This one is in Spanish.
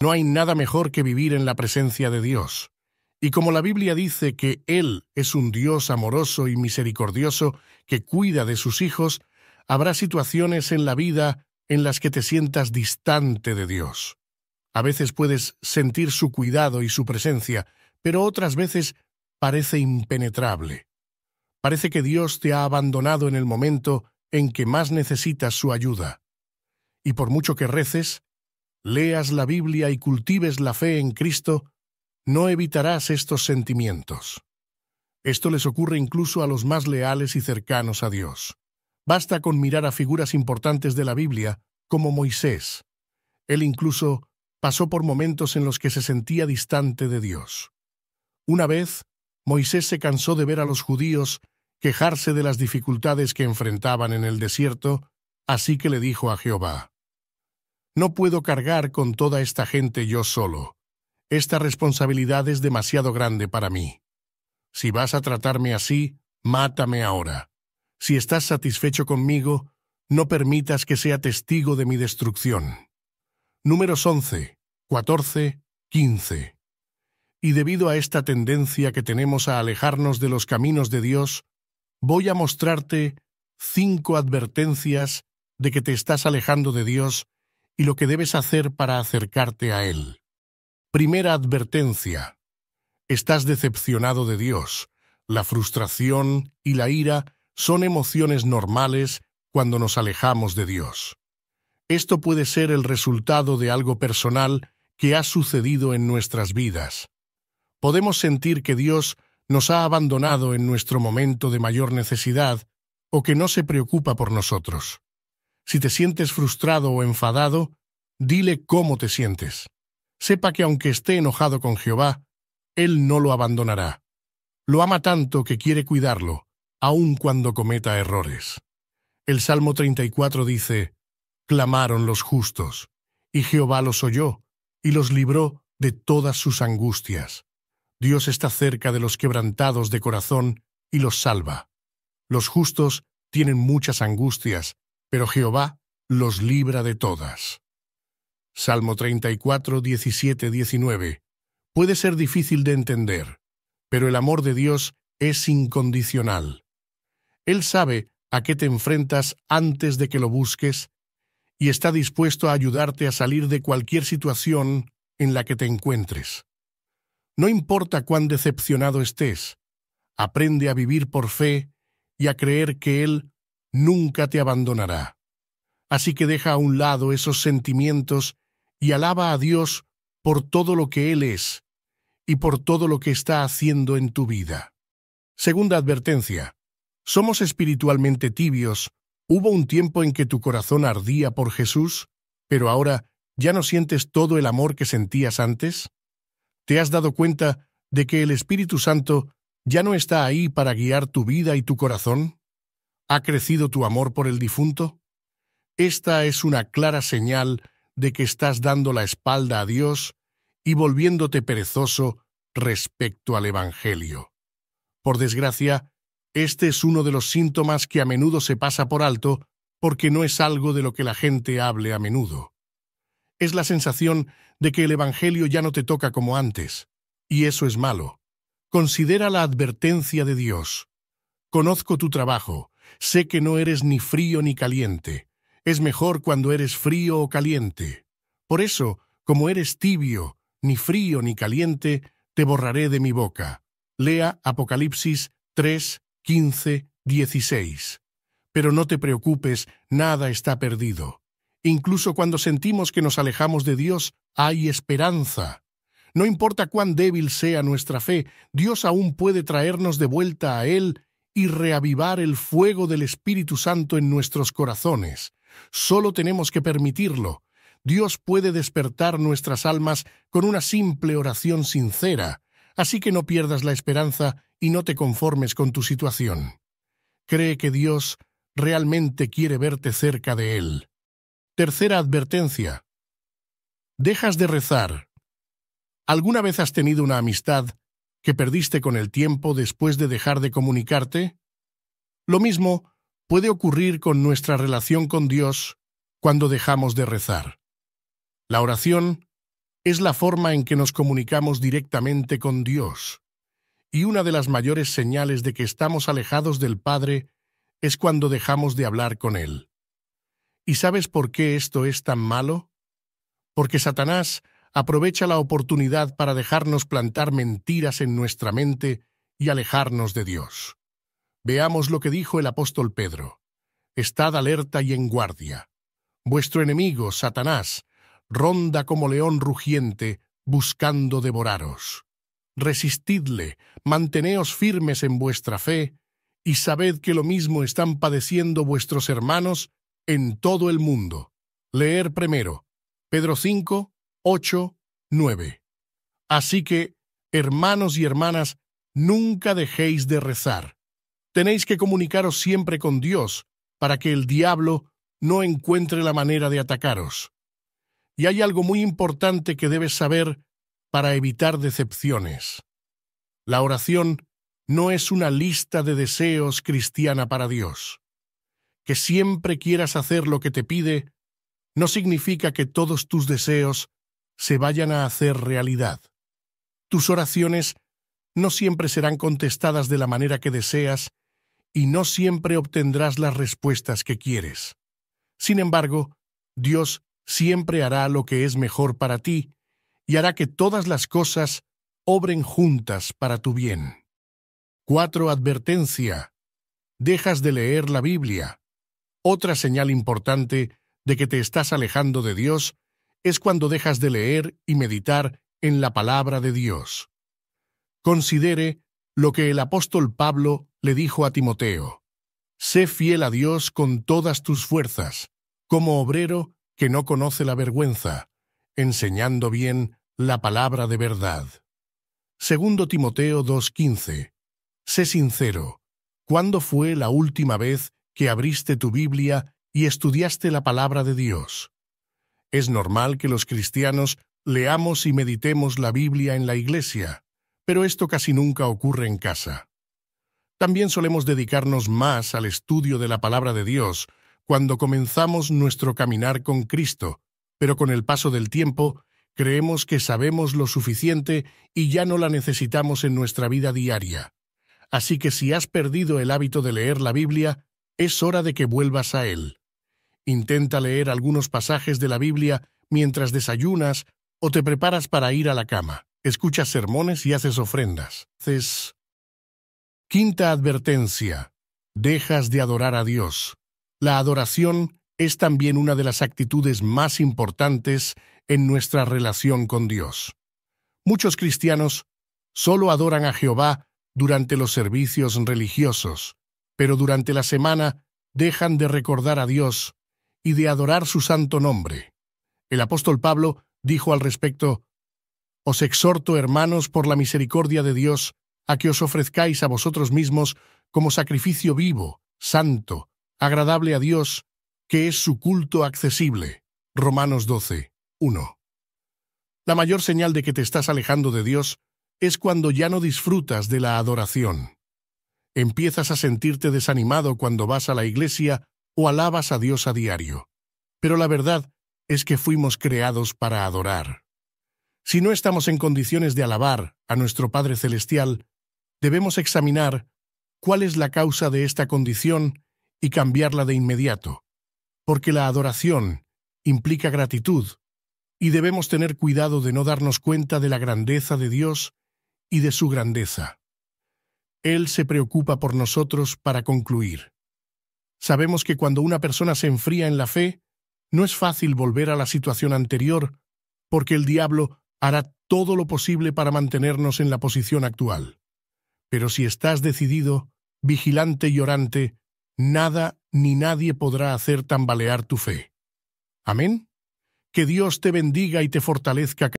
No hay nada mejor que vivir en la presencia de Dios. Y como la Biblia dice que Él es un Dios amoroso y misericordioso que cuida de sus hijos, habrá situaciones en la vida en las que te sientas distante de Dios. A veces puedes sentir su cuidado y su presencia, pero otras veces parece impenetrable. Parece que Dios te ha abandonado en el momento en que más necesitas su ayuda. Y por mucho que reces, leas la Biblia y cultives la fe en Cristo, no evitarás estos sentimientos. Esto les ocurre incluso a los más leales y cercanos a Dios. Basta con mirar a figuras importantes de la Biblia, como Moisés. Él incluso pasó por momentos en los que se sentía distante de Dios. Una vez, Moisés se cansó de ver a los judíos quejarse de las dificultades que enfrentaban en el desierto, así que le dijo a Jehová, no puedo cargar con toda esta gente yo solo. Esta responsabilidad es demasiado grande para mí. Si vas a tratarme así, mátame ahora. Si estás satisfecho conmigo, no permitas que sea testigo de mi destrucción. Números 11, 14, 15. Y debido a esta tendencia que tenemos a alejarnos de los caminos de Dios, voy a mostrarte cinco advertencias de que te estás alejando de Dios y lo que debes hacer para acercarte a Él. Primera advertencia. Estás decepcionado de Dios. La frustración y la ira son emociones normales cuando nos alejamos de Dios. Esto puede ser el resultado de algo personal que ha sucedido en nuestras vidas. Podemos sentir que Dios nos ha abandonado en nuestro momento de mayor necesidad o que no se preocupa por nosotros. Si te sientes frustrado o enfadado, dile cómo te sientes. Sepa que aunque esté enojado con Jehová, Él no lo abandonará. Lo ama tanto que quiere cuidarlo, aun cuando cometa errores. El Salmo 34 dice, Clamaron los justos, y Jehová los oyó, y los libró de todas sus angustias. Dios está cerca de los quebrantados de corazón y los salva. Los justos tienen muchas angustias, pero Jehová los libra de todas. Salmo 34, 17, 19. Puede ser difícil de entender, pero el amor de Dios es incondicional. Él sabe a qué te enfrentas antes de que lo busques y está dispuesto a ayudarte a salir de cualquier situación en la que te encuentres. No importa cuán decepcionado estés, aprende a vivir por fe y a creer que Él nunca te abandonará. Así que deja a un lado esos sentimientos y alaba a Dios por todo lo que Él es y por todo lo que está haciendo en tu vida. Segunda advertencia. ¿Somos espiritualmente tibios? ¿Hubo un tiempo en que tu corazón ardía por Jesús, pero ahora ya no sientes todo el amor que sentías antes? ¿Te has dado cuenta de que el Espíritu Santo ya no está ahí para guiar tu vida y tu corazón? ¿Ha crecido tu amor por el difunto? Esta es una clara señal de que estás dando la espalda a Dios y volviéndote perezoso respecto al Evangelio. Por desgracia, este es uno de los síntomas que a menudo se pasa por alto porque no es algo de lo que la gente hable a menudo. Es la sensación de que el Evangelio ya no te toca como antes, y eso es malo. Considera la advertencia de Dios. Conozco tu trabajo, Sé que no eres ni frío ni caliente. Es mejor cuando eres frío o caliente. Por eso, como eres tibio, ni frío ni caliente, te borraré de mi boca. Lea Apocalipsis 3, 15, 16. Pero no te preocupes, nada está perdido. Incluso cuando sentimos que nos alejamos de Dios, hay esperanza. No importa cuán débil sea nuestra fe, Dios aún puede traernos de vuelta a Él y reavivar el fuego del Espíritu Santo en nuestros corazones. Solo tenemos que permitirlo. Dios puede despertar nuestras almas con una simple oración sincera, así que no pierdas la esperanza y no te conformes con tu situación. Cree que Dios realmente quiere verte cerca de Él. Tercera advertencia. Dejas de rezar. ¿Alguna vez has tenido una amistad que perdiste con el tiempo después de dejar de comunicarte? Lo mismo puede ocurrir con nuestra relación con Dios cuando dejamos de rezar. La oración es la forma en que nos comunicamos directamente con Dios, y una de las mayores señales de que estamos alejados del Padre es cuando dejamos de hablar con Él. ¿Y sabes por qué esto es tan malo? Porque Satanás aprovecha la oportunidad para dejarnos plantar mentiras en nuestra mente y alejarnos de Dios. Veamos lo que dijo el apóstol Pedro. Estad alerta y en guardia. Vuestro enemigo, Satanás, ronda como león rugiente, buscando devoraros. Resistidle, manteneos firmes en vuestra fe, y sabed que lo mismo están padeciendo vuestros hermanos en todo el mundo. Leer primero, Pedro 5, 8, Así que, hermanos y hermanas, nunca dejéis de rezar. Tenéis que comunicaros siempre con Dios para que el diablo no encuentre la manera de atacaros. Y hay algo muy importante que debes saber para evitar decepciones. La oración no es una lista de deseos cristiana para Dios. Que siempre quieras hacer lo que te pide, no significa que todos tus deseos se vayan a hacer realidad. Tus oraciones no siempre serán contestadas de la manera que deseas y no siempre obtendrás las respuestas que quieres. Sin embargo, Dios siempre hará lo que es mejor para ti y hará que todas las cosas obren juntas para tu bien. cuatro Advertencia. Dejas de leer la Biblia. Otra señal importante de que te estás alejando de Dios es cuando dejas de leer y meditar en la palabra de Dios. Considere lo que el apóstol Pablo le dijo a Timoteo. Sé fiel a Dios con todas tus fuerzas, como obrero que no conoce la vergüenza, enseñando bien la palabra de verdad. Segundo Timoteo 2.15. Sé sincero. ¿Cuándo fue la última vez que abriste tu Biblia y estudiaste la palabra de Dios? Es normal que los cristianos leamos y meditemos la Biblia en la iglesia, pero esto casi nunca ocurre en casa. También solemos dedicarnos más al estudio de la palabra de Dios cuando comenzamos nuestro caminar con Cristo, pero con el paso del tiempo creemos que sabemos lo suficiente y ya no la necesitamos en nuestra vida diaria. Así que si has perdido el hábito de leer la Biblia, es hora de que vuelvas a él. Intenta leer algunos pasajes de la Biblia mientras desayunas o te preparas para ir a la cama. Escuchas sermones y haces ofrendas. Quinta advertencia. Dejas de adorar a Dios. La adoración es también una de las actitudes más importantes en nuestra relación con Dios. Muchos cristianos solo adoran a Jehová durante los servicios religiosos, pero durante la semana dejan de recordar a Dios y de adorar su santo nombre. El apóstol Pablo dijo al respecto, Os exhorto, hermanos, por la misericordia de Dios, a que os ofrezcáis a vosotros mismos como sacrificio vivo, santo, agradable a Dios, que es su culto accesible. Romanos 12, 1. La mayor señal de que te estás alejando de Dios es cuando ya no disfrutas de la adoración. Empiezas a sentirte desanimado cuando vas a la iglesia o alabas a Dios a diario, pero la verdad es que fuimos creados para adorar. Si no estamos en condiciones de alabar a nuestro Padre Celestial, debemos examinar cuál es la causa de esta condición y cambiarla de inmediato, porque la adoración implica gratitud, y debemos tener cuidado de no darnos cuenta de la grandeza de Dios y de su grandeza. Él se preocupa por nosotros para concluir. Sabemos que cuando una persona se enfría en la fe, no es fácil volver a la situación anterior, porque el diablo hará todo lo posible para mantenernos en la posición actual. Pero si estás decidido, vigilante y orante, nada ni nadie podrá hacer tambalear tu fe. Amén. Que Dios te bendiga y te fortalezca.